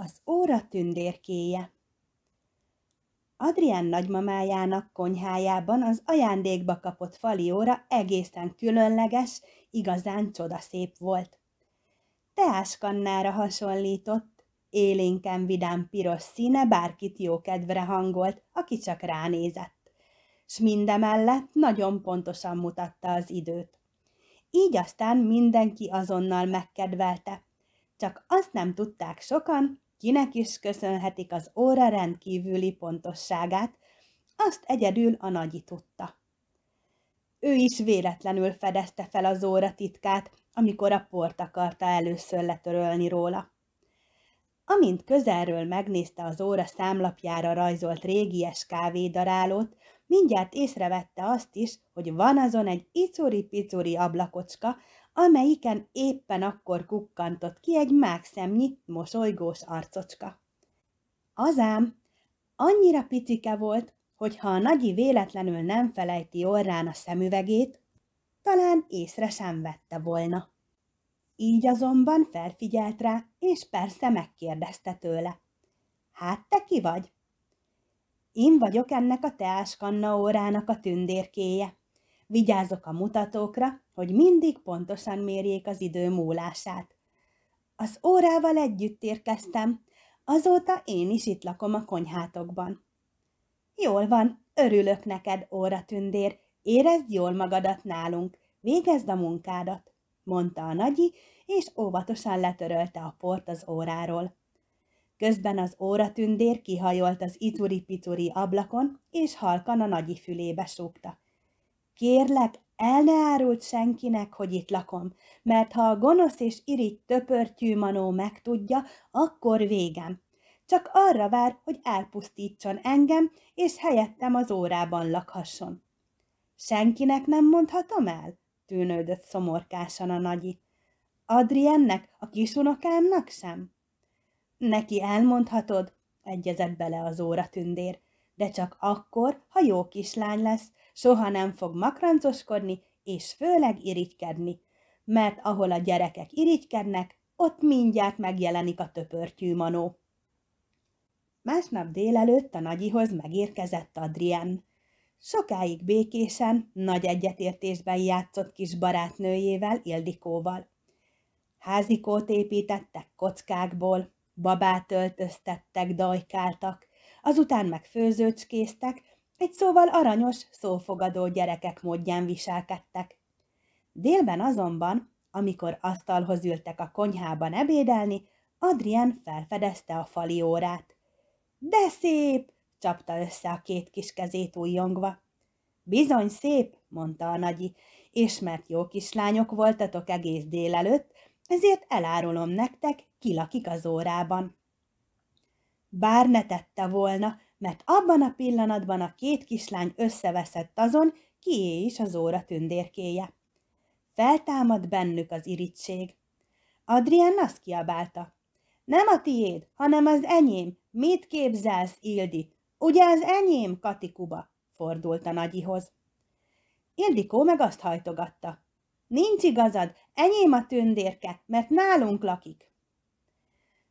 Az óra tündérkéje Adrián nagymamájának konyhájában az ajándékba kapott óra egészen különleges, igazán csodaszép volt. Teáskannára hasonlított, élénken vidám piros színe bárkit jókedvre hangolt, aki csak ránézett. S mindemellett nagyon pontosan mutatta az időt. Így aztán mindenki azonnal megkedvelte, csak azt nem tudták sokan, Kinek is köszönhetik az óra rendkívüli pontosságát, azt egyedül a nagyi tudta. Ő is véletlenül fedezte fel az óra titkát, amikor a port akarta először letörölni róla. Amint közelről megnézte az óra számlapjára rajzolt régies kávédarálót, mindjárt észrevette azt is, hogy van azon egy icuri-picuri ablakocska, amelyiken éppen akkor kukkantott ki egy mákszemnyi mosolygós arcocska. Azám, annyira picike volt, hogy ha a nagyi véletlenül nem felejti orrán a szemüvegét, talán észre sem vette volna. Így azonban felfigyelt rá, és persze megkérdezte tőle. Hát te ki vagy? Én vagyok ennek a teáskanna órának a tündérkéje. Vigyázok a mutatókra, hogy mindig pontosan mérjék az idő múlását. Az órával együtt érkeztem, azóta én is itt lakom a konyhátokban. Jól van, örülök neked, óratündér, érezd jól magadat nálunk, végezd a munkádat, mondta a nagyi, és óvatosan letörölte a port az óráról. Közben az óratündér kihajolt az icuri-picuri ablakon, és halkan a nagyi fülébe súgta. Kérlek, el ne árult senkinek, hogy itt lakom, mert ha a gonosz és irigy töpörtyű manó megtudja, akkor végem. Csak arra vár, hogy elpusztítson engem, és helyettem az órában lakhasson. Senkinek nem mondhatom el? tűnődött szomorkásan a nagyi. Adriennek, a kisunokámnak sem? Neki elmondhatod, egyezett bele az óra tündér, de csak akkor, ha jó kislány lesz, soha nem fog makrancoskodni, és főleg irigykedni, mert ahol a gyerekek irigykednek, ott mindjárt megjelenik a töpörtyű manó. Másnap délelőtt a nagyihoz megérkezett Adrien. Sokáig békésen, nagy egyetértésben játszott kis barátnőjével, Ildikóval. Házikót építettek kockákból, babát öltöztettek, dajkáltak, azután meg főzőcskéztek, egy szóval aranyos, szófogadó gyerekek módján viselkedtek. Délben azonban, amikor asztalhoz ültek a konyhában ebédelni, Adrien felfedezte a fali órát. – De szép! – csapta össze a két kis kezét újjongva. – Bizony szép! – mondta a nagyi, – és mert jó kislányok voltatok egész délelőtt, ezért elárulom nektek, ki lakik az órában. Bár ne tette volna, mert abban a pillanatban a két kislány összeveszett azon, kié is az óra tündérkéje. Feltámad bennük az irigység. Adrián azt kiabálta. Nem a tiéd, hanem az enyém. Mit képzelsz, Ildi? Ugye az enyém, Katikuba? Fordult a nagyihoz. Ildikó meg azt hajtogatta. Nincs igazad, enyém a tündérke, mert nálunk lakik.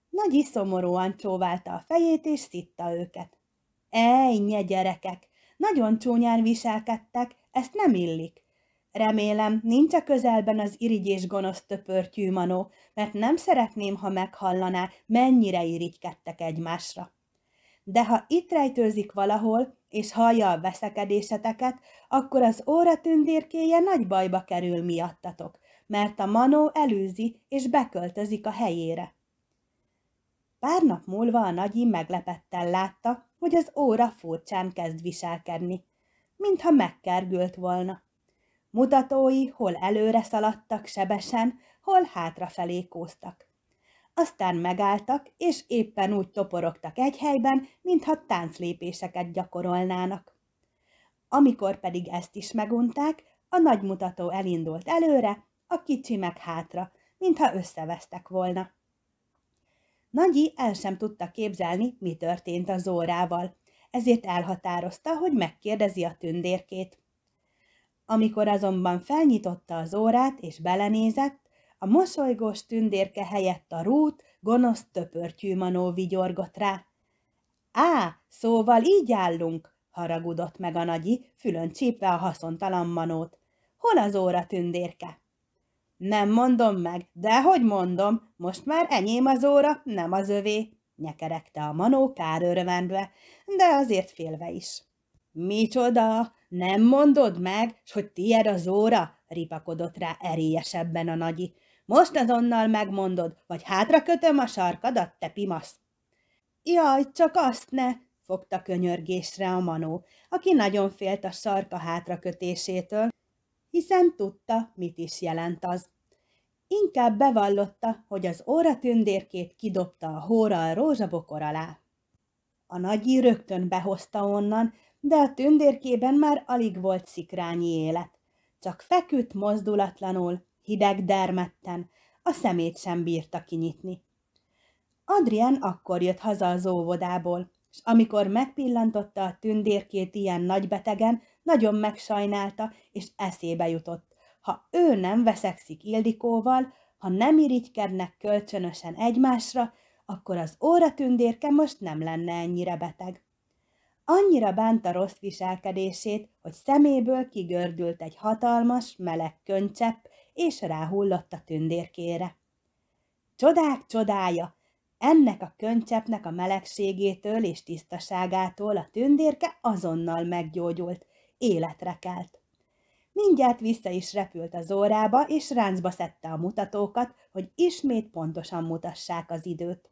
Nagy szomorúan csóválta a fejét, és szitta őket. Ejnye gyerekek, nagyon csúnyán viselkedtek, ezt nem illik. Remélem, nincs a közelben az irigyés gonosz töpörtyű manó, mert nem szeretném, ha meghallaná, mennyire irigykedtek egymásra de ha itt rejtőzik valahol, és hallja a veszekedéseteket, akkor az óra tündérkéje nagy bajba kerül miattatok, mert a manó elűzi és beköltözik a helyére. Pár nap múlva a nagyi meglepetten látta, hogy az óra furcsán kezd viselkedni, mintha megkergült volna. Mutatói hol előre szaladtak sebesen, hol hátrafelé kóztak aztán megálltak, és éppen úgy toporogtak egy helyben, mintha tánclépéseket gyakorolnának. Amikor pedig ezt is megunták, a nagymutató elindult előre, a kicsi meg hátra, mintha összevesztek volna. Nagyi el sem tudta képzelni, mi történt az órával, ezért elhatározta, hogy megkérdezi a tündérkét. Amikor azonban felnyitotta az órát és belenézett, a mosolygós tündérke helyett a rút, gonosz töpörtyű manó vigyorgott rá. Á, szóval így állunk, haragudott meg a nagyi, fülön csípve a haszontalan manót. Hol az óra tündérke? Nem mondom meg, de hogy mondom, most már enyém az óra, nem az övé, nyekerekte a manó kár örvendve, de azért félve is. Micsoda, nem mondod meg, s hogy tiéd az óra? ripakodott rá erélyesebben a nagyi. Most azonnal megmondod, vagy hátra kötöm a sarkadat, te pimasz. Jaj, csak azt ne, fogta könyörgésre a manó, aki nagyon félt a sarka hátrakötésétől, hiszen tudta, mit is jelent az. Inkább bevallotta, hogy az óra tündérkét kidobta a hóra a rózsabokor alá. A nagyi rögtön behozta onnan, de a tündérkében már alig volt szikrányi élet. Csak feküdt mozdulatlanul, Hideg dermedten, a szemét sem bírta kinyitni. Adrián akkor jött haza az óvodából, és amikor megpillantotta a tündérkét ilyen betegen, nagyon megsajnálta, és eszébe jutott. Ha ő nem veszekszik Ildikóval, ha nem irigykednek kölcsönösen egymásra, akkor az óra tündérke most nem lenne ennyire beteg. Annyira bánta rossz viselkedését, hogy szeméből kigördült egy hatalmas, meleg könycsepp, és ráhullott a tündérkére. Csodák csodája! Ennek a könycsepnek a melegségétől és tisztaságától a tündérke azonnal meggyógyult, életre kelt. Mindjárt vissza is repült az órába, és ráncba szedte a mutatókat, hogy ismét pontosan mutassák az időt.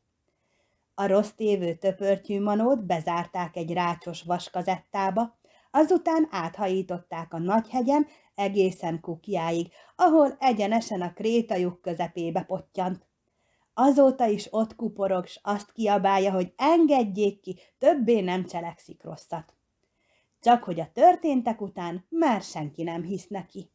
A rossz tévő töpörtyű manót bezárták egy rácsos vaskazettába, azután áthajították a nagyhegyen, egészen kukjáig, ahol egyenesen a krétajuk közepébe pottyant. Azóta is ott kuporog, s azt kiabálja, hogy engedjék ki, többé nem cselekszik rosszat. Csak hogy a történtek után már senki nem hisz neki.